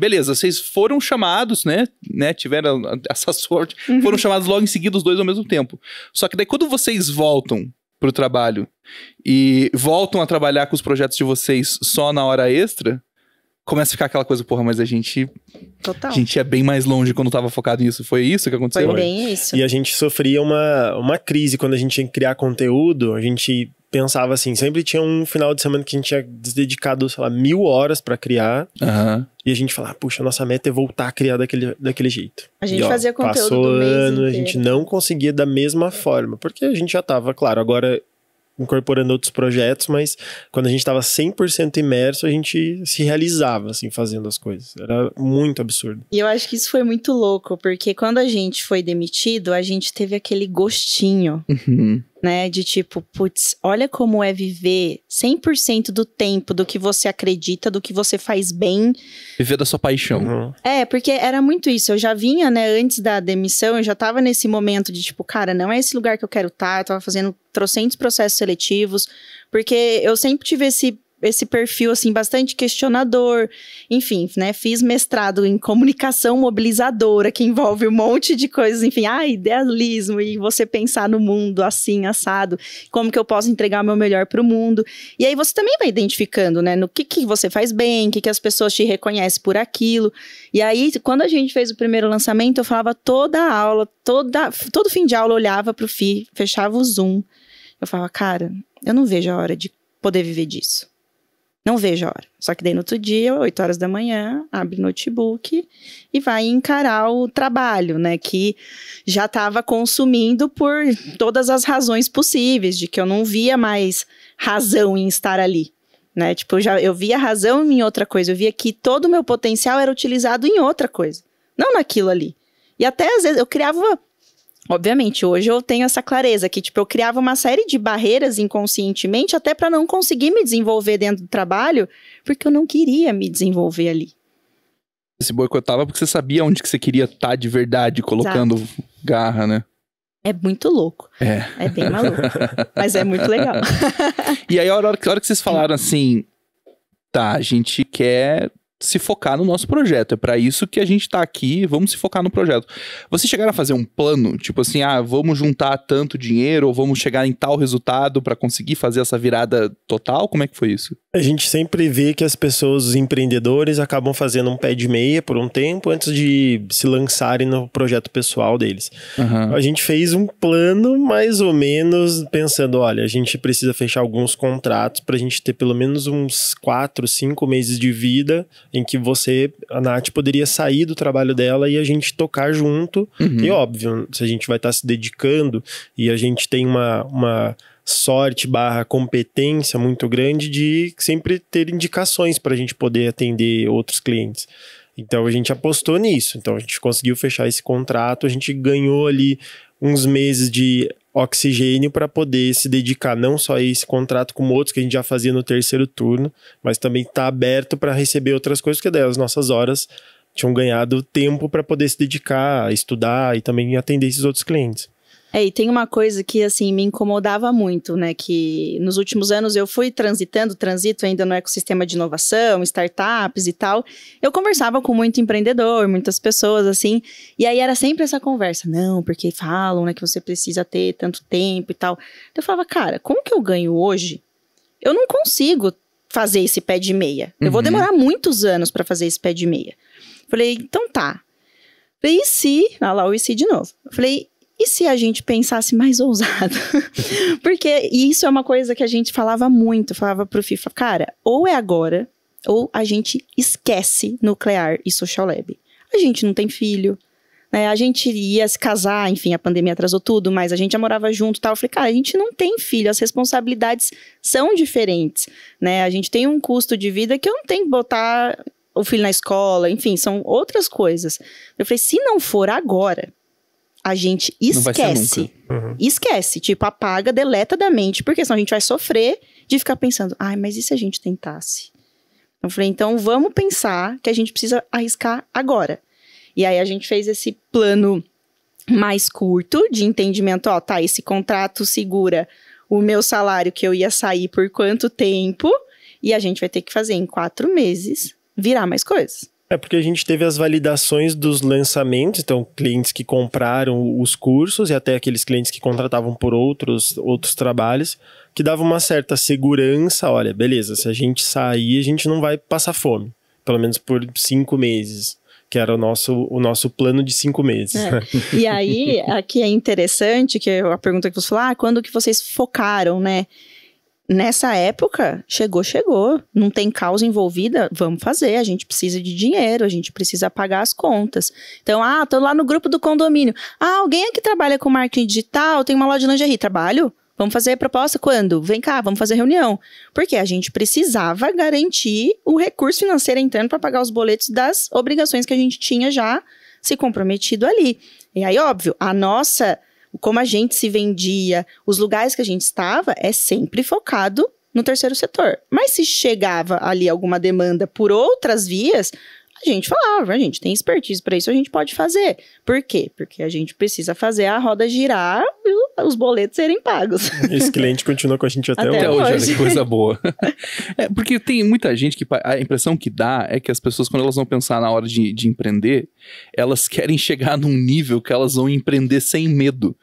Beleza, vocês foram chamados, né? né tiveram essa sorte. Uhum. Foram chamados logo em seguida os dois ao mesmo tempo. Só que daí quando vocês voltam pro trabalho e voltam a trabalhar com os projetos de vocês só na hora extra, começa a ficar aquela coisa, porra, mas a gente. Total. A gente é bem mais longe quando tava focado nisso. Foi isso que aconteceu? Foi bem isso. E a gente sofria uma, uma crise quando a gente tinha que criar conteúdo, a gente pensava assim, sempre tinha um final de semana que a gente tinha dedicado, sei lá, mil horas para criar. Uhum. E a gente falava, puxa, nossa meta é voltar a criar daquele, daquele jeito. A gente e, ó, fazia conteúdo. Passou do ano, a gente não conseguia da mesma forma. Porque a gente já tava, claro, agora incorporando outros projetos, mas quando a gente estava 100% imerso, a gente se realizava, assim, fazendo as coisas. Era muito absurdo. E eu acho que isso foi muito louco, porque quando a gente foi demitido, a gente teve aquele gostinho uhum né? De tipo, putz, olha como é viver 100% do tempo do que você acredita, do que você faz bem. Viver da sua paixão. Uhum. É, porque era muito isso. Eu já vinha, né, antes da demissão, eu já tava nesse momento de tipo, cara, não é esse lugar que eu quero estar. Tá. Eu tava fazendo trocentos processos seletivos, porque eu sempre tive esse esse perfil assim bastante questionador. Enfim, né, fiz mestrado em comunicação mobilizadora, que envolve um monte de coisas, enfim, ah, idealismo e você pensar no mundo assim assado, como que eu posso entregar o meu melhor para o mundo. E aí você também vai identificando, né, no que que você faz bem, o que que as pessoas te reconhecem por aquilo. E aí, quando a gente fez o primeiro lançamento, eu falava toda a aula, toda todo fim de aula eu olhava pro Fi, fechava o Zoom. Eu falava, cara, eu não vejo a hora de poder viver disso. Não vejo a hora. Só que daí no outro dia, 8 horas da manhã, abre notebook e vai encarar o trabalho, né? Que já estava consumindo por todas as razões possíveis, de que eu não via mais razão em estar ali. Né? Tipo, eu já, eu via razão em outra coisa, eu via que todo o meu potencial era utilizado em outra coisa, não naquilo ali. E até às vezes eu criava Obviamente, hoje eu tenho essa clareza que, tipo, eu criava uma série de barreiras inconscientemente até para não conseguir me desenvolver dentro do trabalho, porque eu não queria me desenvolver ali. Você boicotava porque você sabia onde que você queria estar tá de verdade, colocando Exato. garra, né? É muito louco. É. É bem maluco. mas é muito legal. e aí, a hora, a hora que vocês falaram assim, tá, a gente quer se focar no nosso projeto. É para isso que a gente tá aqui, vamos se focar no projeto. Vocês chegaram a fazer um plano, tipo assim, ah, vamos juntar tanto dinheiro ou vamos chegar em tal resultado para conseguir fazer essa virada total? Como é que foi isso? A gente sempre vê que as pessoas, os empreendedores, acabam fazendo um pé de meia por um tempo antes de se lançarem no projeto pessoal deles. Uhum. A gente fez um plano mais ou menos pensando, olha, a gente precisa fechar alguns contratos para a gente ter pelo menos uns 4, 5 meses de vida em que você, a Nath, poderia sair do trabalho dela e a gente tocar junto. Uhum. E óbvio, se a gente vai estar tá se dedicando e a gente tem uma, uma sorte barra competência muito grande de sempre ter indicações para a gente poder atender outros clientes. Então a gente apostou nisso. Então a gente conseguiu fechar esse contrato, a gente ganhou ali uns meses de oxigênio para poder se dedicar não só a esse contrato como outros que a gente já fazia no terceiro turno, mas também tá aberto para receber outras coisas, porque daí as nossas horas tinham ganhado tempo para poder se dedicar a estudar e também atender esses outros clientes. É, e tem uma coisa que, assim, me incomodava muito, né? Que nos últimos anos eu fui transitando, transito ainda no ecossistema de inovação, startups e tal. Eu conversava com muito empreendedor, muitas pessoas, assim, e aí era sempre essa conversa. Não, porque falam, né, que você precisa ter tanto tempo e tal. Eu falava, cara, como que eu ganho hoje? Eu não consigo fazer esse pé de meia. Eu vou uhum. demorar muitos anos para fazer esse pé de meia. Falei, então tá. Falei, e se? Olha ah lá, o e se de novo. Falei, e se a gente pensasse mais ousado? Porque isso é uma coisa que a gente falava muito, falava pro FIFA, cara, ou é agora, ou a gente esquece nuclear e social lab. A gente não tem filho, né? A gente ia se casar, enfim, a pandemia atrasou tudo, mas a gente já morava junto e tal. Eu falei, cara, a gente não tem filho, as responsabilidades são diferentes, né? A gente tem um custo de vida que eu não tenho que botar o filho na escola, enfim, são outras coisas. Eu falei, se não for agora, a gente esquece. Uhum. Esquece, tipo, apaga, deleta da mente, porque senão a gente vai sofrer de ficar pensando, ai, mas e se a gente tentasse? Eu falei, então vamos pensar que a gente precisa arriscar agora. E aí a gente fez esse plano mais curto de entendimento, ó, tá, esse contrato segura o meu salário que eu ia sair por quanto tempo, e a gente vai ter que fazer em quatro meses virar mais coisas. É porque a gente teve as validações dos lançamentos, então clientes que compraram os cursos e até aqueles clientes que contratavam por outros, outros trabalhos, que dava uma certa segurança, olha, beleza, se a gente sair, a gente não vai passar fome, pelo menos por cinco meses que era o nosso, o nosso plano de cinco meses. É. E aí, aqui é interessante que é a pergunta que você falou, ah, quando que vocês focaram, né? nessa época, chegou, chegou. Não tem causa envolvida, vamos fazer. A gente precisa de dinheiro, a gente precisa pagar as contas. Então, ah, tô lá no grupo do condomínio. Ah, alguém aqui trabalha com marketing digital, tem uma loja de lingerie. Trabalho? Vamos fazer proposta quando? Vem cá, vamos fazer reunião. Porque a gente precisava garantir o recurso financeiro entrando para pagar os boletos das obrigações que a gente tinha já se comprometido ali. E aí, óbvio, a nossa como a gente se vendia, os lugares que a gente estava, é sempre focado no terceiro setor. Mas se chegava ali alguma demanda por outras vias, a gente falava, a ah, gente tem expertise para isso, a gente pode fazer. Por quê? Porque a gente precisa fazer a roda girar os boletos serem pagos. Esse cliente continua com a gente até, até hoje. hoje. Olha que coisa boa. É, porque tem muita gente que a impressão que dá é que as pessoas, quando elas vão pensar na hora de, de empreender, elas querem chegar num nível que elas vão empreender sem medo.